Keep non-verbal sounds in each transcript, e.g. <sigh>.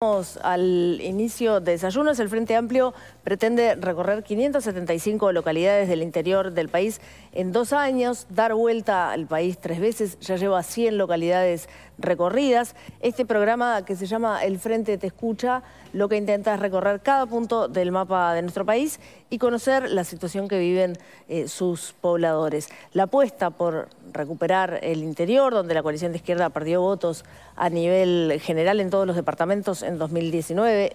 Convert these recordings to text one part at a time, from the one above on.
Al inicio de desayunos, el Frente Amplio pretende recorrer 575 localidades del interior del país en dos años, dar vuelta al país tres veces, ya lleva 100 localidades recorridas. Este programa que se llama El Frente Te Escucha, lo que intenta es recorrer cada punto del mapa de nuestro país y conocer la situación que viven eh, sus pobladores. La apuesta por recuperar el interior, donde la coalición de izquierda perdió votos a nivel general en todos los departamentos en 2019,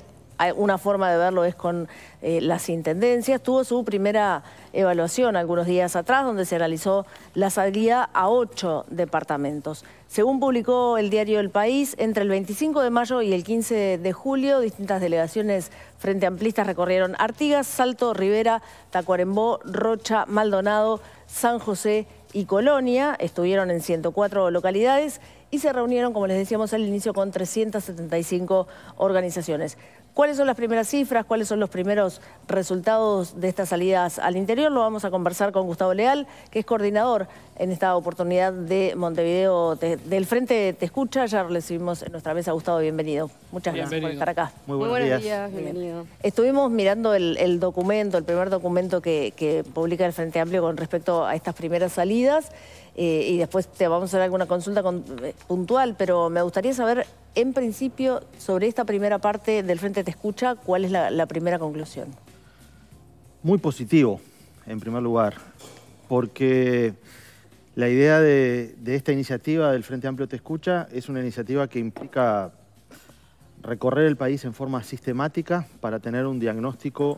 una forma de verlo es con eh, las intendencias. Tuvo su primera evaluación algunos días atrás, donde se realizó la salida a ocho departamentos. Según publicó el diario El País, entre el 25 de mayo y el 15 de julio, distintas delegaciones frente amplistas recorrieron Artigas, Salto, Rivera, Tacuarembó, Rocha, Maldonado, San José y Colonia. Estuvieron en 104 localidades y se reunieron, como les decíamos al inicio, con 375 organizaciones. ¿Cuáles son las primeras cifras? ¿Cuáles son los primeros resultados de estas salidas al interior? Lo vamos a conversar con Gustavo Leal, que es coordinador en esta oportunidad de Montevideo del Frente Te Escucha. Ya recibimos en nuestra mesa. Gustavo, bienvenido. Muchas gracias por estar acá. Muy buenos, días. bienvenido. Estuvimos mirando el, documento, el primer documento que publica el Frente Amplio con respecto a estas primeras salidas. Eh, y después te vamos a dar alguna consulta eh, puntual, pero me gustaría saber, en principio, sobre esta primera parte del Frente Te Escucha, ¿cuál es la, primera conclusión? Muy positivo, en primer lugar, porque la idea de esta iniciativa del Frente Amplio Te Escucha es una iniciativa que implica recorrer el país en forma sistemática para tener un diagnóstico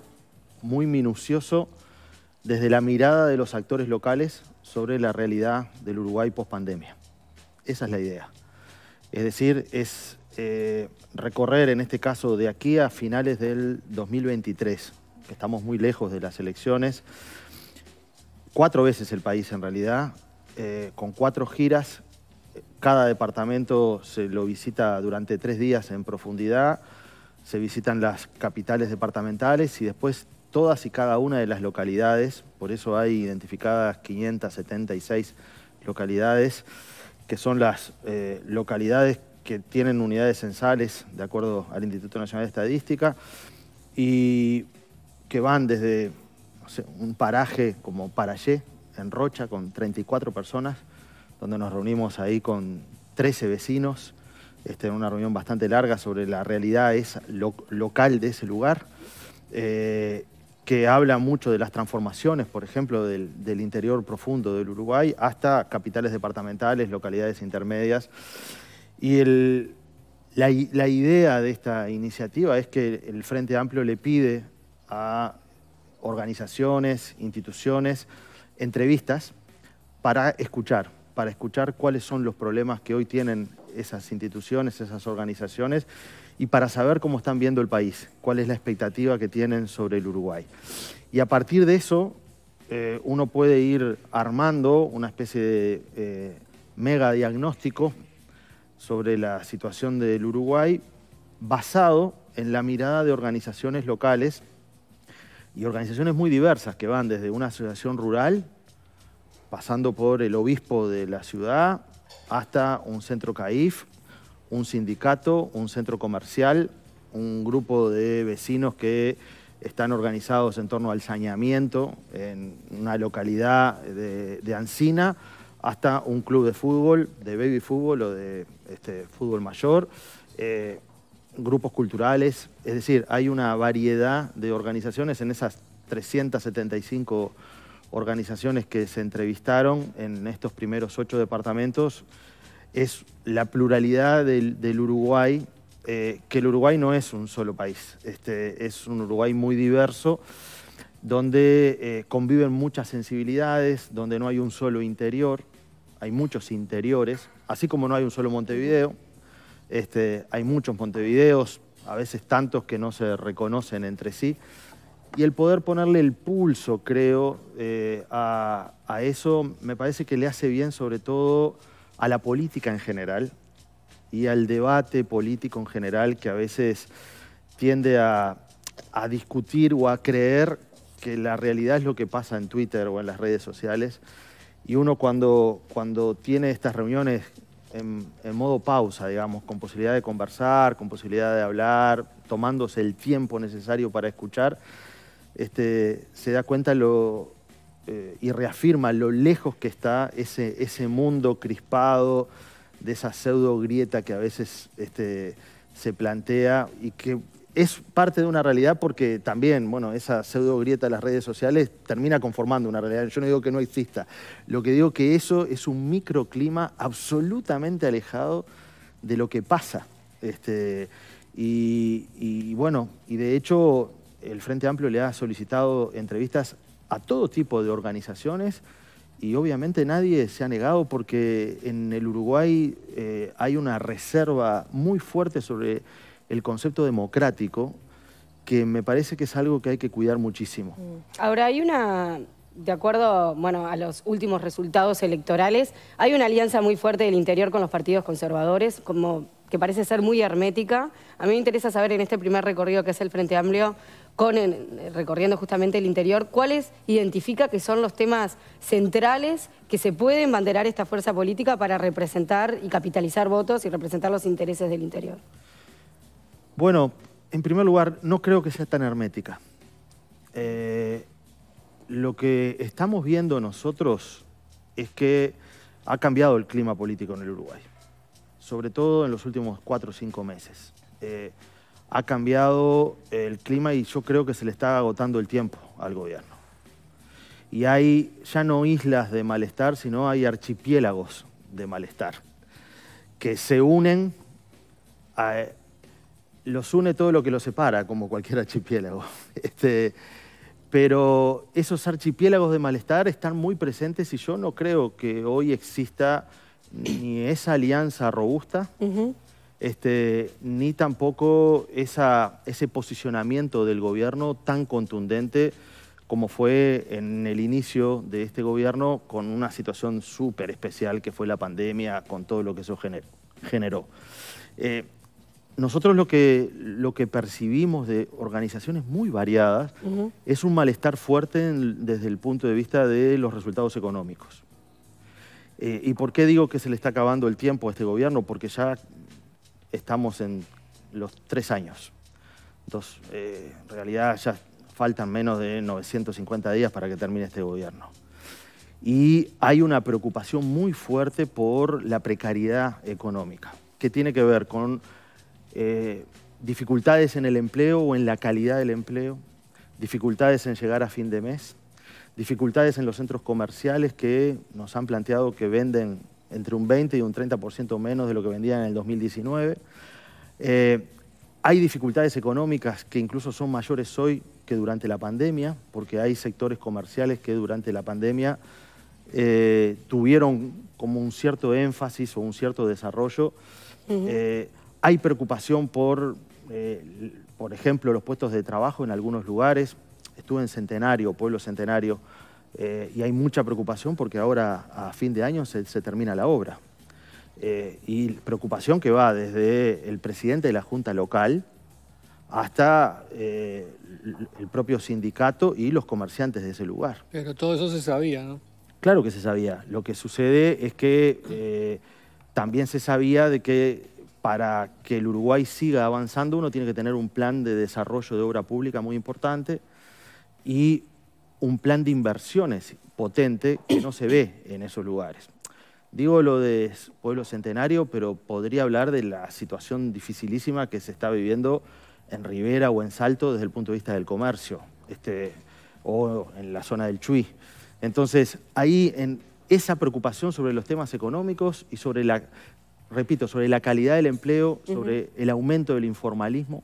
muy minucioso desde la mirada de los actores locales sobre la realidad del Uruguay post-pandemia. Esa es la idea. Es decir, es eh, recorrer en este caso de aquí a finales del 2023, que estamos muy lejos de las elecciones, cuatro veces el país en realidad, eh, con cuatro giras, cada departamento se lo visita durante tres días en profundidad, se visitan las capitales departamentales y después todas y cada una de las localidades, por eso hay identificadas 576 localidades, que son las eh, localidades que tienen unidades censales, de acuerdo al Instituto Nacional de Estadística, y que van desde un paraje como Parayé, en Rocha, con 34 personas, donde nos reunimos ahí con 13 vecinos, en este, una reunión bastante larga sobre la realidad local de ese lugar. Eh, que habla mucho de las transformaciones, por ejemplo, del, interior profundo del Uruguay hasta capitales departamentales, localidades intermedias. Y la, la, idea de esta iniciativa es que el Frente Amplio le pide a organizaciones, instituciones, entrevistas para escuchar, para escuchar cuáles son los problemas que hoy tienen esas instituciones, esas organizaciones y para saber cómo están viendo el país, cuál es la expectativa que tienen sobre el Uruguay. Y a partir de eso, eh, uno puede ir armando una especie de eh, mega diagnóstico sobre la situación del Uruguay basado en la mirada de organizaciones locales y organizaciones muy diversas que van desde una asociación rural, pasando por el obispo de la ciudad, hasta un centro CAIF, un sindicato, un centro comercial, un grupo de vecinos que están organizados en torno al saneamiento en una localidad de, Ancina, hasta un club de fútbol, de baby fútbol o de este, fútbol mayor, eh, grupos culturales, es decir, hay una variedad de organizaciones en esas 375 organizaciones que se entrevistaron en estos primeros ocho departamentos es la pluralidad del, Uruguay, eh, que el Uruguay no es un solo país, este, es un Uruguay muy diverso, donde eh, conviven muchas sensibilidades, donde no hay un solo interior, hay muchos interiores, así como no hay un solo Montevideo, este, hay muchos Montevideos, a veces tantos que no se reconocen entre sí. Y el poder ponerle el pulso, creo, eh, a, a eso me parece que le hace bien sobre todo a la política en general y al debate político en general que a veces tiende a, discutir o a creer que la realidad es lo que pasa en Twitter o en las redes sociales. Y uno cuando, cuando tiene estas reuniones en, modo pausa, digamos, con posibilidad de conversar, con posibilidad de hablar, tomándose el tiempo necesario para escuchar, este, se da cuenta lo, eh, y reafirma lo lejos que está ese, ese mundo crispado de esa pseudo grieta que a veces este, se plantea y que es parte de una realidad porque también, bueno, esa pseudo grieta de las redes sociales termina conformando una realidad. Yo no digo que no exista, lo que digo que eso es un microclima absolutamente alejado de lo que pasa. Este, y, y bueno, y de hecho el Frente Amplio le ha solicitado entrevistas a todo tipo de organizaciones y obviamente nadie se ha negado porque en el Uruguay eh, hay una reserva muy fuerte sobre el concepto democrático que me parece que es algo que hay que cuidar muchísimo. Mm. Ahora hay una, de acuerdo bueno, a los últimos resultados electorales, hay una alianza muy fuerte del interior con los partidos conservadores, como que parece ser muy hermética. A mí me interesa saber en este primer recorrido que es el Frente Amplio, con, recorriendo justamente el interior, ¿cuáles identifica que son los temas centrales que se pueden banderar esta fuerza política para representar y capitalizar votos y representar los intereses del interior? Bueno, en primer lugar, no creo que sea tan hermética. Eh, lo que estamos viendo nosotros es que ha cambiado el clima político en el Uruguay, sobre todo en los últimos cuatro o cinco meses. Eh, ha cambiado el clima y yo creo que se le está agotando el tiempo al gobierno. Y hay ya no islas de malestar, sino hay archipiélagos de malestar que se unen, los une todo lo que los separa, como cualquier archipiélago. <laughs> Este, pero esos archipiélagos de malestar están muy presentes y yo no creo que hoy exista ni esa alianza robusta. Este, ni tampoco ese posicionamiento del gobierno tan contundente como fue en el inicio de este gobierno con una situación súper especial que fue la pandemia, con todo lo que eso generó. Eh, nosotros lo que, percibimos de organizaciones muy variadas es un malestar fuerte desde el punto de vista de los resultados económicos. Eh, ¿Y por qué digo que se le está acabando el tiempo a este gobierno? Porque ya estamos en los tres años. Entonces, eh, en realidad ya faltan menos de 950 días para que termine este gobierno. Y hay una preocupación muy fuerte por la precariedad económica, que tiene que ver con eh, dificultades en el empleo o en la calidad del empleo, dificultades en llegar a fin de mes, dificultades en los centros comerciales que nos han planteado que venden entre un 20 y un 30% menos de lo que vendían en el 2019. Eh, hay dificultades económicas que incluso son mayores hoy que durante la pandemia, porque hay sectores comerciales que durante la pandemia eh, tuvieron como un cierto énfasis o un cierto desarrollo. Eh, hay preocupación por, por ejemplo, los puestos de trabajo en algunos lugares. Estuve en Centenario, Pueblo Centenario, eh, y hay mucha preocupación porque ahora a fin de año se, termina la obra. Eh, y preocupación que va desde el presidente de la Junta Local hasta eh, el propio sindicato y los comerciantes de ese lugar. Pero todo eso se sabía, ¿no? Claro que se sabía. Lo que sucede es que también se sabía de que para que el Uruguay siga avanzando uno tiene que tener un plan de desarrollo de obra pública muy importante y un plan de inversiones potente que no se ve en esos lugares. Digo lo de Pueblo Centenario, pero podría hablar de la situación dificilísima que se está viviendo en Rivera o en Salto desde el punto de vista del comercio, este, o en la zona del Chuy. Entonces, ahí en esa preocupación sobre los temas económicos y sobre la, repito, sobre la calidad del empleo, sobre el aumento del informalismo,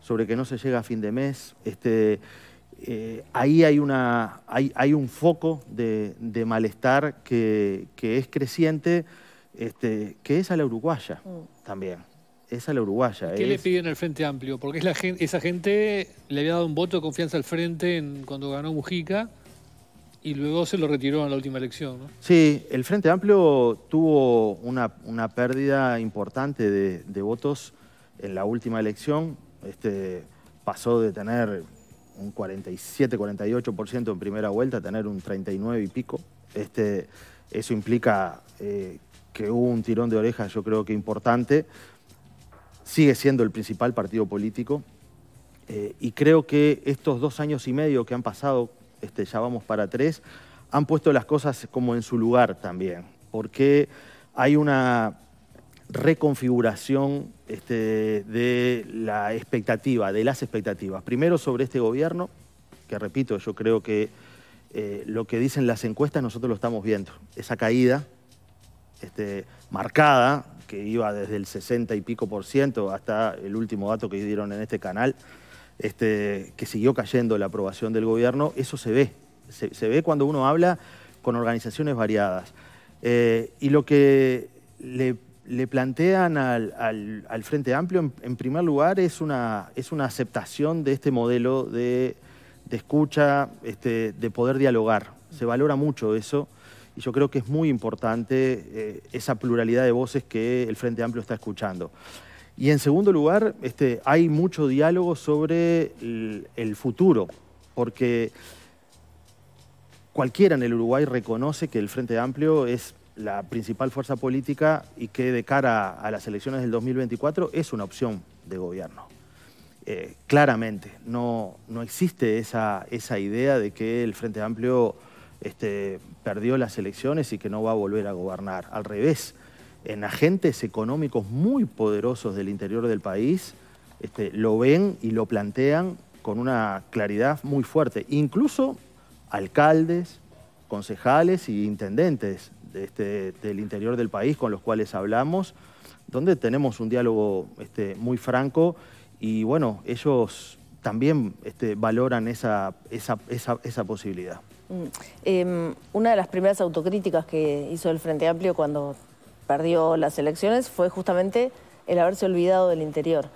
sobre que no se llega a fin de mes, este, eh, ahí hay, una, hay, un foco de, malestar que, es creciente, este, que es a la uruguaya mm. también. Es a la uruguaya. ¿Qué le piden al Frente Amplio? Porque esa gente le había dado un voto de confianza al Frente cuando ganó Mujica y luego se lo retiró en la última elección. Sí, el Frente Amplio tuvo una, pérdida importante de, votos en la última elección. Este, pasó de tener un 47, 48% en primera vuelta, tener un 39 y pico. Este, eso implica eh, que hubo un tirón de orejas, yo creo que importante. Sigue siendo el principal partido político. Eh, y creo que estos dos años y medio que han pasado, este, ya vamos para tres, han puesto las cosas como en su lugar también. Porque hay una reconfiguración este, de la expectativa, de las expectativas. Primero sobre este gobierno, que repito, yo creo que eh, lo que dicen las encuestas nosotros lo estamos viendo. Esa caída este, marcada, que iba desde el 60 y pico por ciento hasta el último dato que dieron en este canal, este, que siguió cayendo la aprobación del gobierno, eso se ve. Se, ve cuando uno habla con organizaciones variadas. Eh, y lo que le le plantean al, al, al Frente Amplio, en, primer lugar, es una, es una aceptación de este modelo de, escucha, este, de poder dialogar. Se valora mucho eso y yo creo que es muy importante eh, esa pluralidad de voces que el Frente Amplio está escuchando. Y en segundo lugar, este, hay mucho diálogo sobre el futuro, porque cualquiera en el Uruguay reconoce que el Frente Amplio es la principal fuerza política y que de cara a las elecciones del 2024 es una opción de gobierno. Eh, claramente, no, no existe esa, idea de que el Frente Amplio este, perdió las elecciones y que no va a volver a gobernar. Al revés, en agentes económicos muy poderosos del interior del país este, lo ven y lo plantean con una claridad muy fuerte. Incluso alcaldes, concejales y intendentes este, del interior del país con los cuales hablamos, donde tenemos un diálogo este, muy franco y bueno, ellos también este, valoran esa, esa, posibilidad. Mm, em, una de las primeras autocríticas que hizo el Frente Amplio cuando perdió las elecciones fue justamente el haberse olvidado del interior.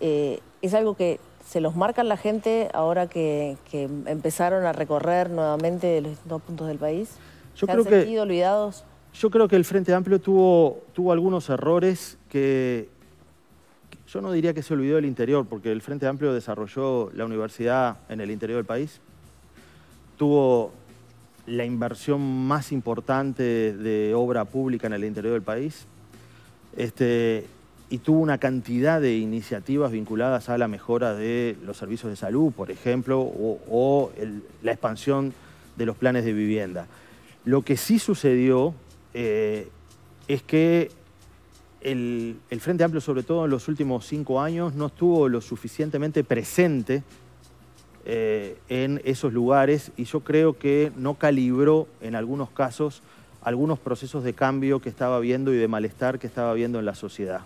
Eh, es algo que se los marca la gente ahora que, que empezaron a recorrer nuevamente los distintos puntos del país. Yo ¿Se creo han sentido olvidados? Yo creo que el Frente Amplio tuvo, algunos errores que, Yo no diría que se olvidó del interior, porque el Frente Amplio desarrolló la universidad en el interior del país. Tuvo la inversión más importante de obra pública en el interior del país. Este, y tuvo una cantidad de iniciativas vinculadas a la mejora de los servicios de salud, por ejemplo, o, la expansión de los planes de vivienda. Lo que sí sucedió eh, es que el, Frente Amplio, sobre todo en los últimos cinco años, no estuvo lo suficientemente presente eh, en esos lugares y yo creo que no calibró en algunos casos algunos procesos de cambio que estaba viendo y de malestar que estaba viendo en la sociedad.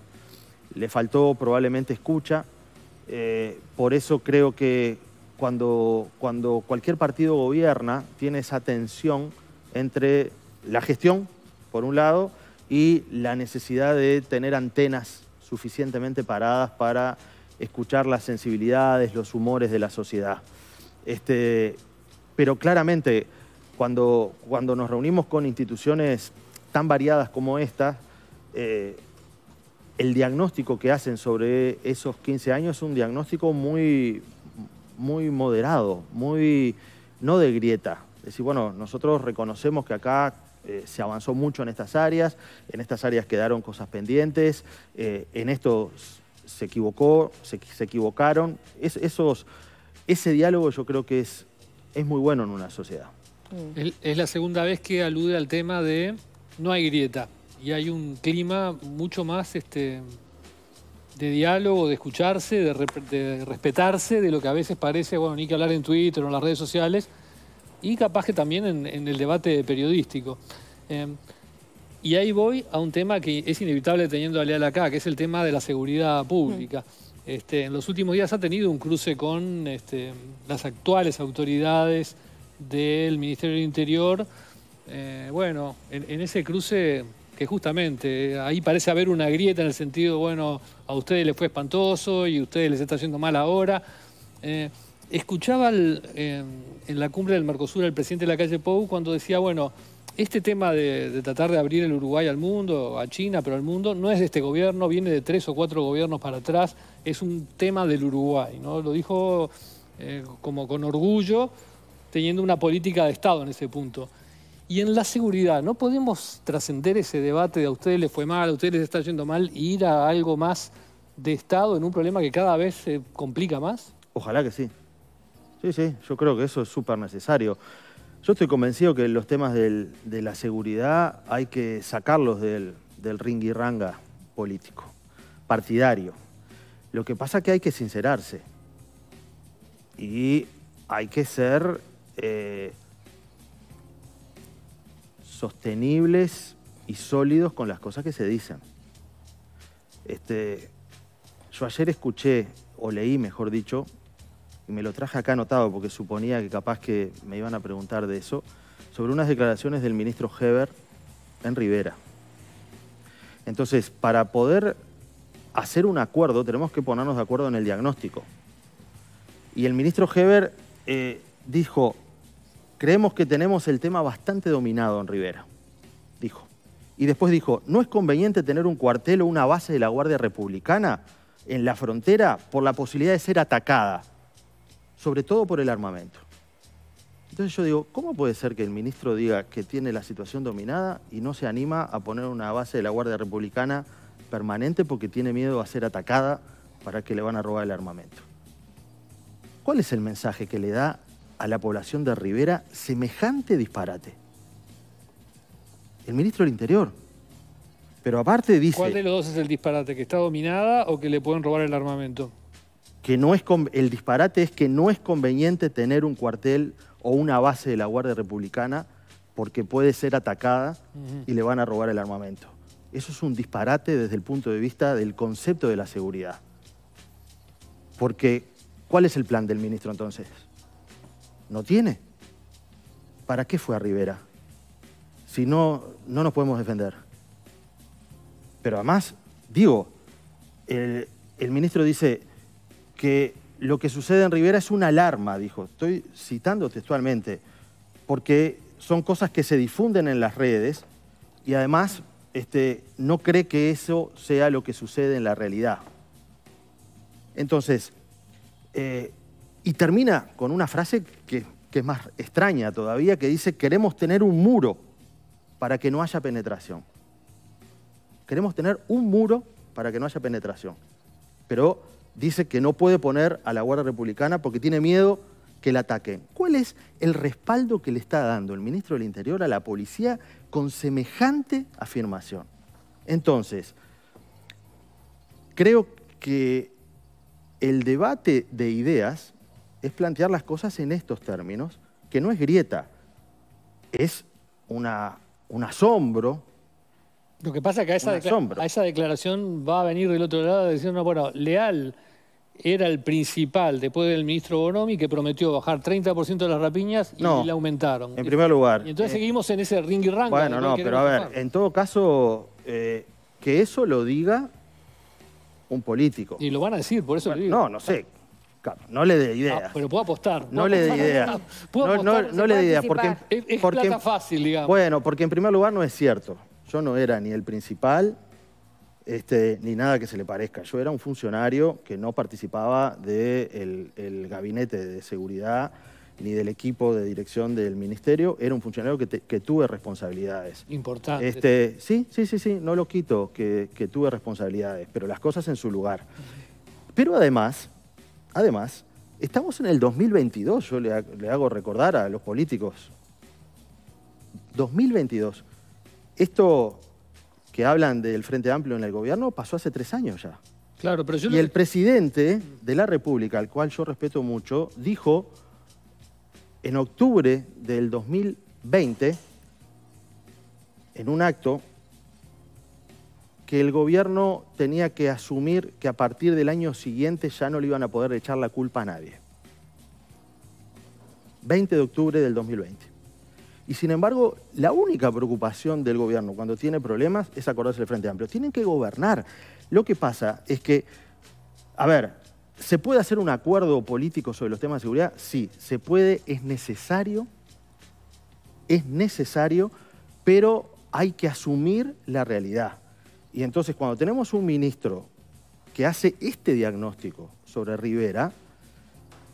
Le faltó probablemente escucha, eh, por eso creo que cuando, cuando cualquier partido gobierna tiene esa tensión entre la gestión, por un lado, y la necesidad de tener antenas suficientemente paradas para escuchar las sensibilidades, los humores de la sociedad. Este, pero claramente, cuando, cuando nos reunimos con instituciones tan variadas como esta, eh, el diagnóstico que hacen sobre esos 15 años es un diagnóstico muy, muy moderado, muy no de grieta, decir, bueno, nosotros reconocemos que acá eh, se avanzó mucho en estas áreas, en estas áreas quedaron cosas pendientes, eh, en esto se equivocó, se, equivocaron. ese diálogo yo creo que es, muy bueno en una sociedad. Mm. Es la segunda vez que alude al tema de no hay grieta y hay un clima mucho más este, de diálogo, de escucharse, de respetarse, de lo que a veces parece, bueno, ni que hablar en Twitter o en las redes sociales, y capaz que también en, el debate periodístico. Em, y ahí voy a un tema que es inevitable teniendo a Leal acá, que es el tema de la seguridad pública. Mm. Este, en los últimos días ha tenido un cruce con este, las actuales autoridades del Ministerio del Interior. Eh, bueno, en, ese cruce que justamente eh, ahí parece haber una grieta en el sentido, bueno, a ustedes les fue espantoso y a ustedes les está haciendo mal ahora. Eh, escuchaba em, en la cumbre del Mercosur al presidente de la calle Pou cuando decía, bueno, este tema de, tratar de abrir el Uruguay al mundo, a China, pero al mundo, no es de este gobierno, viene de tres o cuatro gobiernos para atrás, es un tema del Uruguay, ¿no? Lo dijo eh, como con orgullo, teniendo una política de Estado en ese punto. Y en la seguridad, ¿no podemos trascender ese debate de a ustedes les fue mal, a ustedes les está yendo mal, e ir a algo más de Estado en un problema que cada vez se complica más? Ojalá que sí. Sí, sí, yo creo que eso es súper necesario. Yo estoy convencido que los temas de la seguridad hay que sacarlos del, del ranga político, partidario. Lo que pasa es que hay que sincerarse y hay que ser eh, sostenibles y sólidos con las cosas que se dicen. Este, yo ayer escuché, o leí, mejor dicho, y me lo traje acá anotado porque suponía que capaz que me iban a preguntar de eso, sobre unas declaraciones del ministro Heber en Rivera. Entonces, para poder hacer un acuerdo, tenemos que ponernos de acuerdo en el diagnóstico. Y el ministro Heber eh, dijo, creemos que tenemos el tema bastante dominado en Rivera, dijo. Y después dijo, no es conveniente tener un cuartel o una base de la Guardia Republicana en la frontera por la posibilidad de ser atacada sobre todo por el armamento. Entonces yo digo, ¿cómo puede ser que el ministro diga que tiene la situación dominada y no se anima a poner una base de la Guardia Republicana permanente porque tiene miedo a ser atacada para que le van a robar el armamento? ¿Cuál es el mensaje que le da a la población de Rivera semejante disparate? El ministro del Interior. Pero aparte dice... ¿Cuál de los dos es el disparate? ¿Que está dominada o que le pueden robar el armamento? no es el disparate es que no es conveniente tener un cuartel o una base de la Guardia Republicana porque puede ser atacada y le van a robar el armamento. Eso es un disparate desde el punto de vista del concepto de la seguridad. Porque, ¿cuál es el plan del ministro entonces? No tiene. ¿Para qué fue a Rivera? Si no, no nos podemos defender. Pero además, digo, el, el ministro dice, que lo que sucede en Rivera es una alarma, dijo. Estoy citando textualmente, porque son cosas que se difunden en las redes y además este, no cree que eso sea lo que sucede en la realidad. Entonces, eh, y termina con una frase que, que es más extraña todavía, que dice, queremos tener un muro para que no haya penetración. Queremos tener un muro para que no haya penetración. Pero dice que no puede poner a la Guardia Republicana porque tiene miedo que la ataquen. ¿Cuál es el respaldo que le está dando el ministro del Interior a la policía con semejante afirmación? Entonces, creo que el debate de ideas es plantear las cosas en estos términos, que no es grieta, es un asombro lo que pasa es que a esa, declaración va a venir del otro lado diciendo, bueno, Leal era el principal después del ministro Bonomi que prometió bajar 30% de las rapiñas y la aumentaron. En primer lugar. Y entonces eh, seguimos en ese ring y rango. Bueno, no, pero a ver, en todo caso, eh, que eso lo diga un político. Y lo van a decir, por eso lo digo. No, no sé. no le dé idea. Ah, pero puedo apostar. no le dé idea. <laughs> no, le dé idea. Porque, es, plata fácil, digamos. Bueno, porque en primer lugar no es cierto. Yo no era ni el principal, este, ni nada que se le parezca. Yo era un funcionario que no participaba del gabinete de seguridad ni del equipo de dirección del ministerio, era un funcionario que, tuve responsabilidades. Importante. Este, sí, sí, sí, sí, no lo quito, que, tuve responsabilidades, pero las cosas en su lugar. Pero además, además, estamos en el 2022, yo le, le hago recordar a los políticos, 2022 esto que hablan del Frente Amplio en el gobierno pasó hace tres años ya. Claro, pero y el presidente de la República, al cual yo respeto mucho, dijo en octubre del 2020, en un acto, que el gobierno tenía que asumir que a partir del año siguiente ya no le iban a poder echar la culpa a nadie. 20 de octubre del 2020. Y sin embargo, la única preocupación del gobierno cuando tiene problemas es acordarse del Frente Amplio. Tienen que gobernar. Lo que pasa es que, a ver, ¿se puede hacer un acuerdo político sobre los temas de seguridad? Sí, se puede, es necesario, es necesario, pero hay que asumir la realidad. Y entonces cuando tenemos un ministro que hace este diagnóstico sobre Rivera,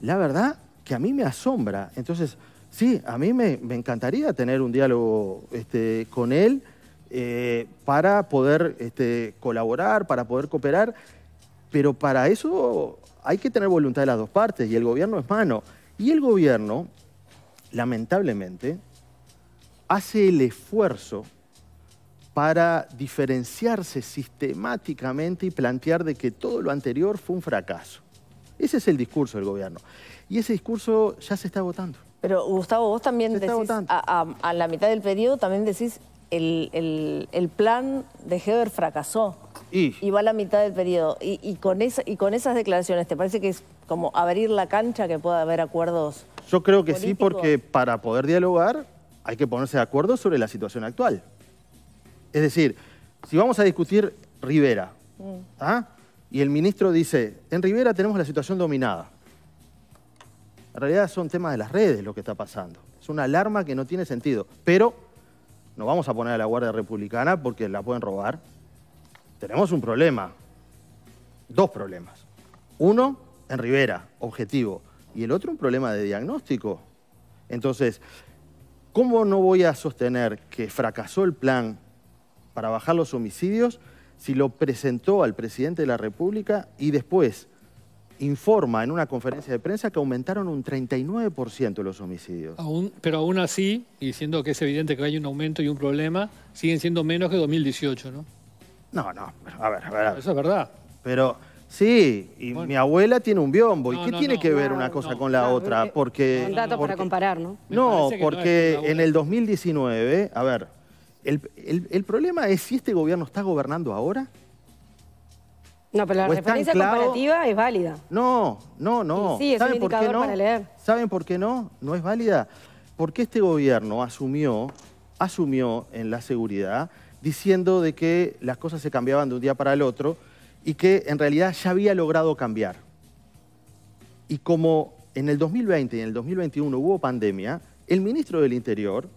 la verdad que a mí me asombra. Entonces, Sí, a mí me, encantaría tener un diálogo este, con él eh, para poder este, colaborar, para poder cooperar, pero para eso hay que tener voluntad de las dos partes y el gobierno es mano. Y el gobierno, lamentablemente, hace el esfuerzo para diferenciarse sistemáticamente y plantear de que todo lo anterior fue un fracaso. Ese es el discurso del gobierno. Y ese discurso ya se está votando. Pero Gustavo, vos también decís, a, la mitad del periodo también decís, el, plan de Heber fracasó. Y... va a la mitad del periodo. Y, con esa, y con esas declaraciones, ¿te parece que es como abrir la cancha que pueda haber acuerdos? Yo creo que sí, porque para poder dialogar hay que ponerse de acuerdo sobre la situación actual. Es decir, si vamos a discutir Rivera, mm. ¿ah? y el ministro dice, en Rivera tenemos la situación dominada. En realidad son temas de las redes lo que está pasando. Es una alarma que no tiene sentido. Pero no vamos a poner a la Guardia Republicana porque la pueden robar. Tenemos un problema. Dos problemas. Uno, en Rivera, objetivo. Y el otro, un problema de diagnóstico. Entonces, ¿cómo no voy a sostener que fracasó el plan para bajar los homicidios si lo presentó al presidente de la República y después informa en una conferencia de prensa que aumentaron un 39% los homicidios. pero aún así, y siendo que es evidente que hay un aumento y un problema, siguen siendo menos que 2018, ¿no? No, no, a ver, a ver. Eso es verdad. Pero sí, y mi abuela tiene un biombo. ¿Y qué tiene que ver una cosa con la otra? Porque... Un dato para comparar, ¿no? No, porque en el 2019, a ver, el problema es si este gobierno está gobernando ahora no, pero la referencia comparativa es válida. No, no, no. sí, es ¿Saben no? para leer. ¿Saben por qué no? No es válida. Porque este gobierno asumió, asumió en la seguridad diciendo de que las cosas se cambiaban de un día para el otro y que en realidad ya había logrado cambiar. Y como en el 2020 y en el 2021 hubo pandemia, el ministro del Interior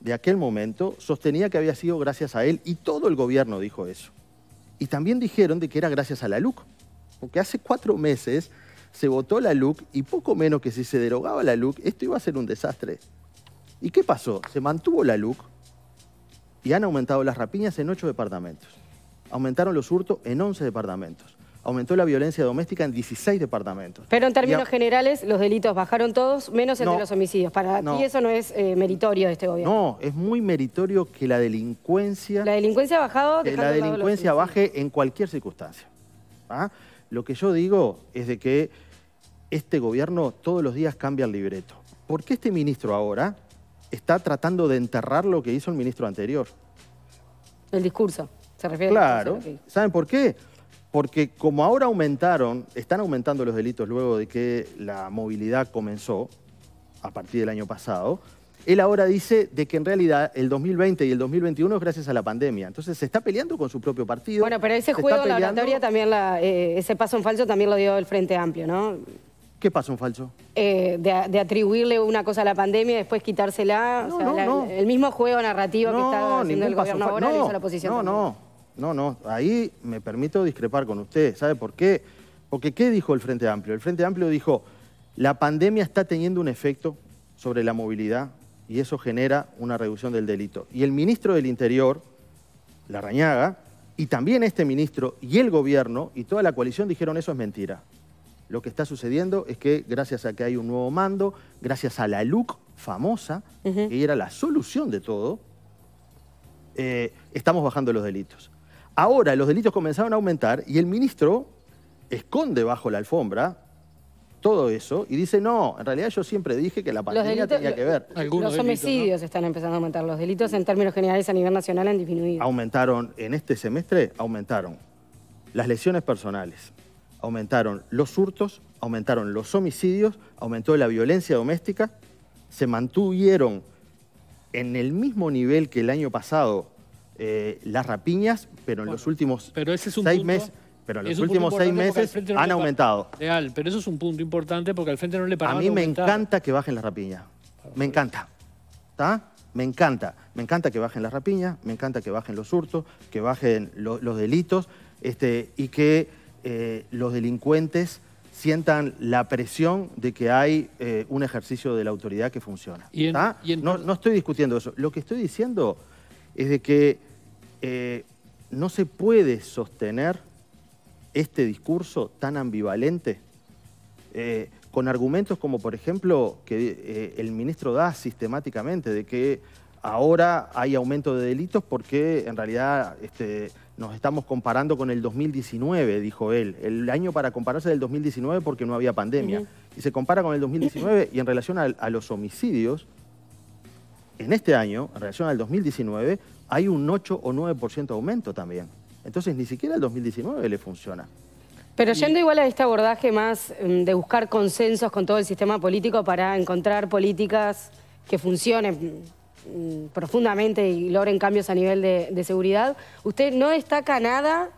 de aquel momento sostenía que había sido gracias a él y todo el gobierno dijo eso. Y también dijeron de que era gracias a la LUC, porque hace cuatro meses se votó la LUC y poco menos que si se derogaba la LUC, esto iba a ser un desastre. ¿Y qué pasó? Se mantuvo la LUC y han aumentado las rapiñas en ocho departamentos. Aumentaron los hurtos en once departamentos aumentó la violencia doméstica en 16 departamentos. Pero en términos generales, los delitos bajaron todos, menos entre los homicidios. Para eso no es eh, meritorio de este gobierno. No, es muy meritorio que la delincuencia... La delincuencia ha bajado... la delincuencia baje en cualquier circunstancia. ¿ah? Lo que yo digo es de que este gobierno todos los días cambia el libreto. ¿Por qué este ministro ahora está tratando de enterrar lo que hizo el ministro anterior? El discurso, se refiere Claro. ¿Saben por qué? Porque como ahora aumentaron, están aumentando los delitos luego de que la movilidad comenzó a partir del año pasado, él ahora dice de que en realidad el 2020 y el 2021 es gracias a la pandemia. Entonces se está peleando con su propio partido. Bueno, pero ese juego, peleando... la oratoria, también eh, ese paso en falso también lo dio el Frente Amplio, ¿no? ¿Qué paso en falso? Eh, de, atribuirle una cosa a la pandemia y después quitársela. El mismo juego narrativo que está haciendo el gobierno ahora la oposición. No, no. No, no, ahí me permito discrepar con usted. ¿Sabe por qué? Porque ¿qué dijo el Frente Amplio? El Frente Amplio dijo, la pandemia está teniendo un efecto sobre la movilidad y eso genera una reducción del delito. Y el ministro del Interior, Larrañaga, y también este ministro y el gobierno y toda la coalición dijeron eso es mentira. Lo que está sucediendo es que gracias a que hay un nuevo mando, gracias a la LUC famosa, que era la solución de todo, eh, estamos bajando los delitos. Ahora los delitos comenzaron a aumentar y el ministro esconde bajo la alfombra todo eso y dice, no, en realidad yo siempre dije que la pandemia tenía que ver. Los homicidios están empezando a aumentar, los delitos en términos generales a nivel nacional han disminuido. Aumentaron, en este semestre aumentaron las lesiones personales, aumentaron los hurtos, aumentaron los homicidios, aumentó la violencia doméstica, se mantuvieron en el mismo nivel que el año pasado eh, las rapiñas, pero en los últimos seis meses... Pero en los últimos seis meses han aumentado. Real, pero eso es un punto importante porque al frente no le paraban A mí me encanta que bajen las rapiñas. Me encanta. ¿Está? Me encanta. Me encanta que bajen las rapiñas, me encanta que bajen los hurtos, que bajen los delitos este, y que eh, los delincuentes sientan la presión de que hay eh, un ejercicio de la autoridad que funciona. No, no, estoy discutiendo eso. Lo que estoy diciendo es de que eh, no se puede sostener este discurso tan ambivalente eh, con argumentos como, por ejemplo, que eh, el ministro da sistemáticamente, de que ahora hay aumento de delitos porque en realidad este, nos estamos comparando con el 2019, dijo él, el año para compararse del 2019 porque no había pandemia. Y se compara con el 2019 y en relación a los homicidios, en este año, en relación al 2019, hay un 8 o 9% aumento también. Entonces ni siquiera el 2019 le funciona. Pero yendo igual a este abordaje más mm, de buscar consensos con todo el sistema político para encontrar políticas que funcionen mm, mm, profundamente y logren cambios a nivel de, seguridad, ¿usted no destaca nada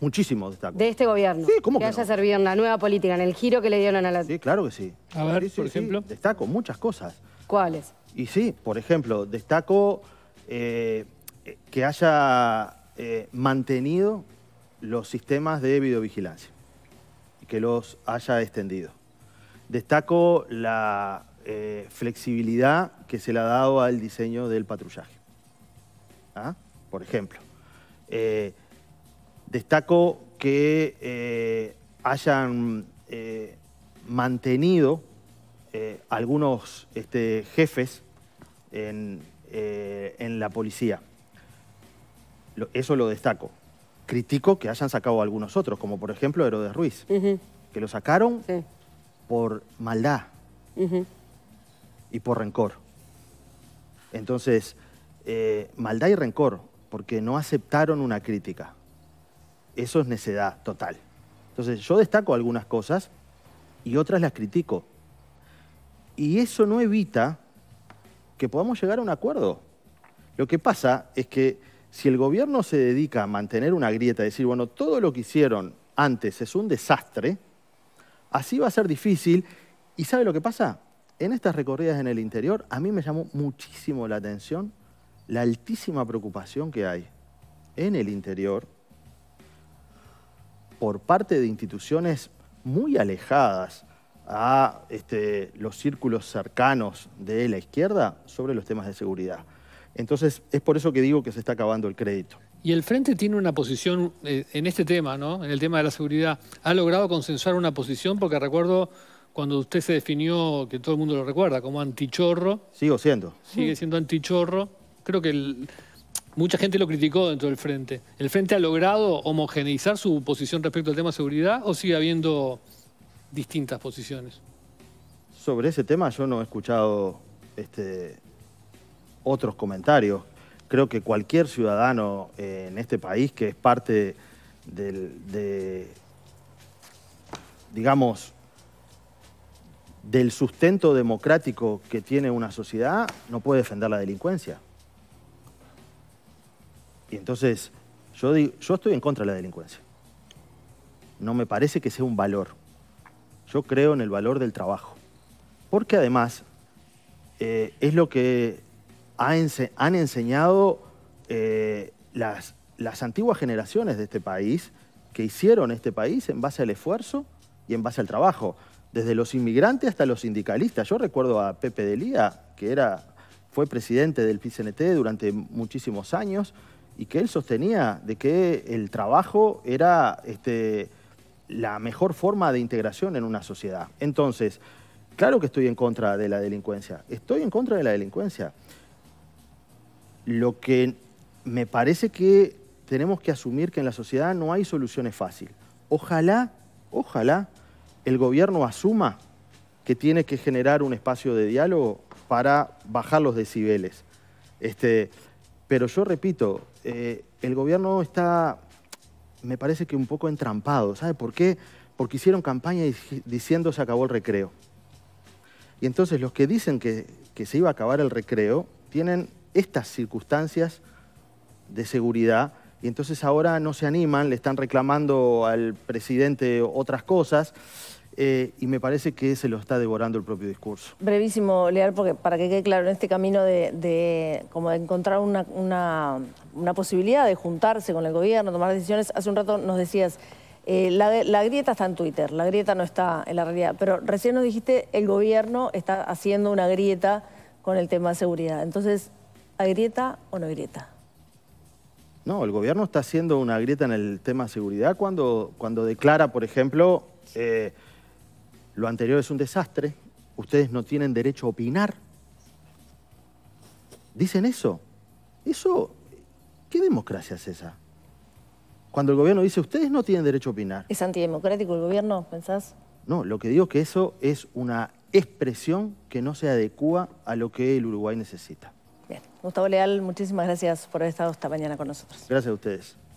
Muchísimo De este gobierno. Sí, ¿cómo que, que haya servido en la nueva política, en el giro que le dieron a la... Sí, claro que sí. A ver, por ejemplo. destaco muchas cosas. ¿Cuáles? Y sí, por ejemplo, destaco eh, que haya eh, mantenido los sistemas de videovigilancia y que los haya extendido. Destaco la eh, flexibilidad que se le ha dado al diseño del patrullaje, ¿ah? por ejemplo. destaco que hayan mantenido eh, algunos este, jefes eh, en, la policía. eso lo destaco. Critico que hayan sacado algunos otros, como por ejemplo Herodes Ruiz, que lo sacaron por maldad y por rencor. Entonces, eh, maldad y rencor, porque no aceptaron una crítica. Eso es necedad total. Entonces, yo destaco algunas cosas y otras las critico y eso no evita que podamos llegar a un acuerdo. Lo que pasa es que si el gobierno se dedica a mantener una grieta, decir, bueno, todo lo que hicieron antes es un desastre, así va a ser difícil. ¿Y sabe lo que pasa? En estas recorridas en el interior, a mí me llamó muchísimo la atención la altísima preocupación que hay en el interior por parte de instituciones muy alejadas a este, los círculos cercanos de la izquierda sobre los temas de seguridad. Entonces, es por eso que digo que se está acabando el crédito. Y el Frente tiene una posición eh, en este tema, ¿no? En el tema de la seguridad. ¿Ha logrado consensuar una posición? Porque recuerdo cuando usted se definió, que todo el mundo lo recuerda, como antichorro. Sigo siendo. Sigue siendo antichorro. Creo que mucha gente lo criticó dentro del Frente. ¿El Frente ha logrado homogeneizar su posición respecto al tema de seguridad o sigue habiendo distintas posiciones. Sobre ese tema yo no he escuchado este, otros comentarios. Creo que cualquier ciudadano eh, en este país que es parte del, digamos, del sustento democrático que tiene una sociedad, no puede defender la delincuencia. Y entonces, yo, yo estoy en contra de la delincuencia. No me parece que sea un valor. Yo creo en el valor del trabajo. Porque además eh, es lo que han enseñado eh, las, antiguas generaciones de este país que hicieron este país en base al esfuerzo y en base al trabajo. Desde los inmigrantes hasta los sindicalistas. Yo recuerdo a Pepe Delía, que era, fue presidente del PCNT durante muchísimos años, y que él sostenía de que el trabajo era este, la mejor forma de integración en una sociedad. Entonces, claro que estoy en contra de la delincuencia, estoy en contra de la delincuencia. Lo que me parece que tenemos que asumir que en la sociedad no hay soluciones fáciles. Ojalá, ojalá el gobierno asuma que tiene que generar un espacio de diálogo para bajar los decibeles. Este, pero yo repito, eh, el gobierno está me parece que un poco entrampado. ¿Sabe por qué? Porque hicieron campaña diciendo se acabó el recreo. Y entonces los que dicen que, que se iba a acabar el recreo tienen estas circunstancias de seguridad y entonces ahora no se animan, le están reclamando al presidente otras cosas eh, y me parece que se lo está devorando el propio discurso. Brevísimo, Leal, porque para que quede claro, en este camino de, como encontrar una, posibilidad de juntarse con el gobierno, tomar decisiones, hace un rato nos decías, eh, la, grieta está en Twitter, la grieta no está en la realidad, pero recién nos dijiste, el gobierno está haciendo una grieta con el tema de seguridad. Entonces, ¿hay grieta o no grieta? No, el gobierno está haciendo una grieta en el tema de seguridad cuando, cuando declara, por ejemplo, eh, lo anterior es un desastre. Ustedes no tienen derecho a opinar. Dicen eso. Eso, ¿qué democracia es esa? Cuando el gobierno dice, ustedes no tienen derecho a opinar. ¿Es antidemocrático el gobierno, pensás? No, lo que digo es que eso es una expresión que no se adecua a lo que el Uruguay necesita. Bien. Gustavo Leal, muchísimas gracias por haber estado esta mañana con nosotros. Gracias a ustedes.